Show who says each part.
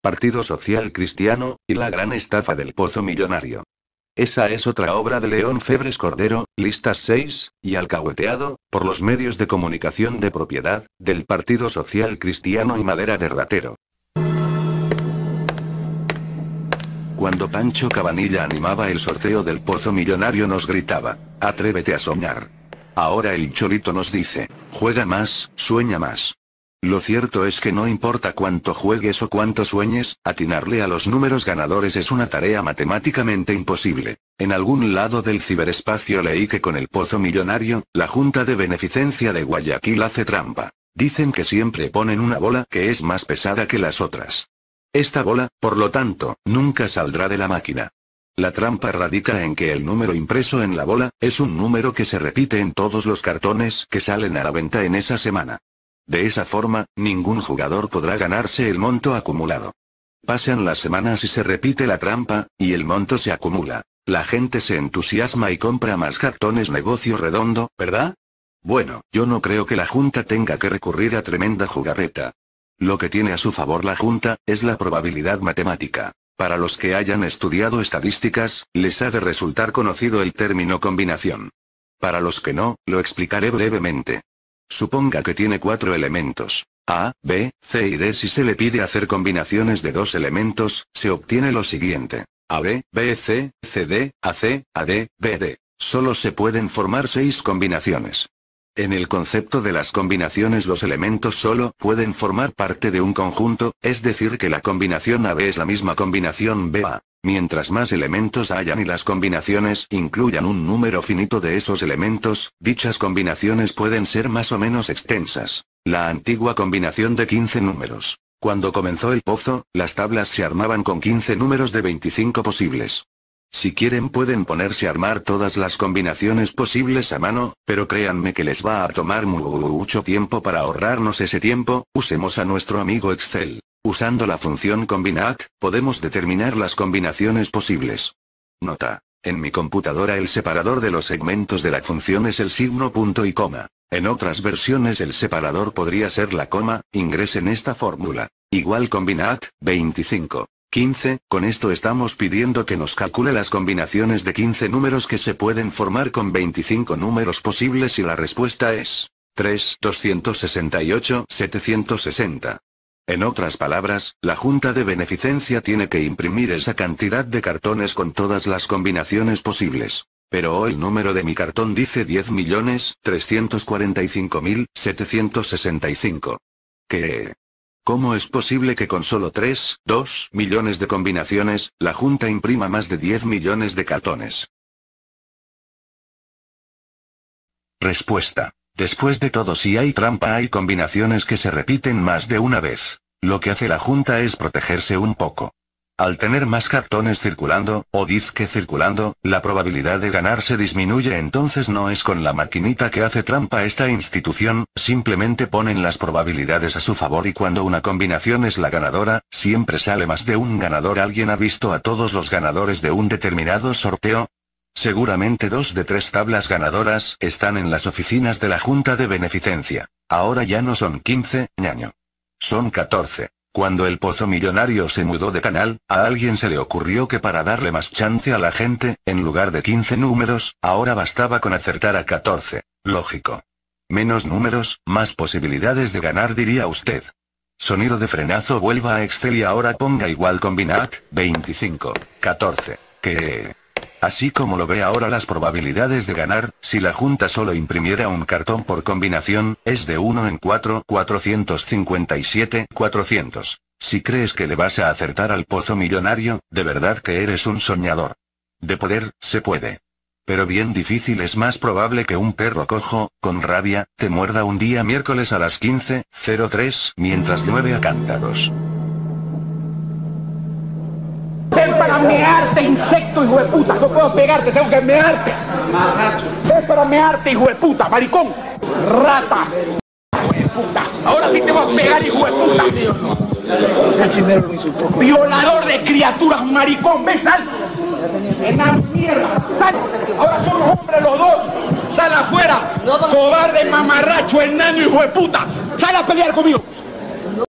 Speaker 1: Partido Social Cristiano, y La Gran Estafa del Pozo Millonario. Esa es otra obra de León Febres Cordero, listas 6, y alcahueteado, por los medios de comunicación de propiedad, del Partido Social Cristiano y Madera de Ratero. Cuando Pancho Cabanilla animaba el sorteo del Pozo Millonario nos gritaba, atrévete a soñar. Ahora el Cholito nos dice, juega más, sueña más. Lo cierto es que no importa cuánto juegues o cuánto sueñes, atinarle a los números ganadores es una tarea matemáticamente imposible. En algún lado del ciberespacio leí que con el pozo millonario, la Junta de Beneficencia de Guayaquil hace trampa. Dicen que siempre ponen una bola que es más pesada que las otras. Esta bola, por lo tanto, nunca saldrá de la máquina. La trampa radica en que el número impreso en la bola, es un número que se repite en todos los cartones que salen a la venta en esa semana. De esa forma, ningún jugador podrá ganarse el monto acumulado. Pasan las semanas y se repite la trampa, y el monto se acumula. La gente se entusiasma y compra más cartones negocio redondo, ¿verdad? Bueno, yo no creo que la Junta tenga que recurrir a tremenda jugarreta. Lo que tiene a su favor la Junta, es la probabilidad matemática. Para los que hayan estudiado estadísticas, les ha de resultar conocido el término combinación. Para los que no, lo explicaré brevemente. Suponga que tiene cuatro elementos. A, B, C y D. Si se le pide hacer combinaciones de dos elementos, se obtiene lo siguiente. A B, AB, C, CD, AC, B BD. Solo se pueden formar seis combinaciones. En el concepto de las combinaciones los elementos solo pueden formar parte de un conjunto, es decir que la combinación AB es la misma combinación BA. Mientras más elementos hayan y las combinaciones incluyan un número finito de esos elementos, dichas combinaciones pueden ser más o menos extensas. La antigua combinación de 15 números. Cuando comenzó el pozo, las tablas se armaban con 15 números de 25 posibles. Si quieren pueden ponerse a armar todas las combinaciones posibles a mano, pero créanme que les va a tomar mucho tiempo para ahorrarnos ese tiempo, usemos a nuestro amigo Excel. Usando la función combinat, podemos determinar las combinaciones posibles. Nota. En mi computadora el separador de los segmentos de la función es el signo punto y coma. En otras versiones el separador podría ser la coma, ingresen esta fórmula. Igual combinat, 25. 15, con esto estamos pidiendo que nos calcule las combinaciones de 15 números que se pueden formar con 25 números posibles y la respuesta es 3, 268, 760. En otras palabras, la Junta de Beneficencia tiene que imprimir esa cantidad de cartones con todas las combinaciones posibles. Pero el número de mi cartón dice 10.345.765. ¿Qué? ¿Cómo es posible que con solo 3, 2 millones de combinaciones, la Junta imprima más de 10 millones de cartones? Respuesta. Después de todo si hay trampa hay combinaciones que se repiten más de una vez. Lo que hace la Junta es protegerse un poco. Al tener más cartones circulando, o que circulando, la probabilidad de ganar se disminuye entonces no es con la maquinita que hace trampa esta institución, simplemente ponen las probabilidades a su favor y cuando una combinación es la ganadora, siempre sale más de un ganador alguien ha visto a todos los ganadores de un determinado sorteo, Seguramente dos de tres tablas ganadoras están en las oficinas de la Junta de Beneficencia. Ahora ya no son 15, ñaño. Son 14. Cuando el pozo millonario se mudó de canal, a alguien se le ocurrió que para darle más chance a la gente, en lugar de 15 números, ahora bastaba con acertar a 14. Lógico. Menos números, más posibilidades de ganar diría usted. Sonido de frenazo vuelva a Excel y ahora ponga igual combinat, 25, 14, que... Así como lo ve ahora las probabilidades de ganar, si la Junta solo imprimiera un cartón por combinación, es de 1 en 4, 457, 400. Si crees que le vas a acertar al pozo millonario, de verdad que eres un soñador. De poder, se puede. Pero bien difícil es más probable que un perro cojo, con rabia, te muerda un día miércoles a las 15.03 mientras llueve a cántaros. mearte, insecto, hijo de puta. No puedo pegarte, tengo que mearte. Es para mearte, hijo de puta, maricón. Rata. Hijo de puta. Ahora sí te vas a pegar, hijo de puta. Violador de criaturas, maricón. ven, Sal. la mierda. Sal. Ahora somos hombres los dos. Sal afuera. Cobarde, mamarracho, enano, hijo de puta. Sal a pelear conmigo.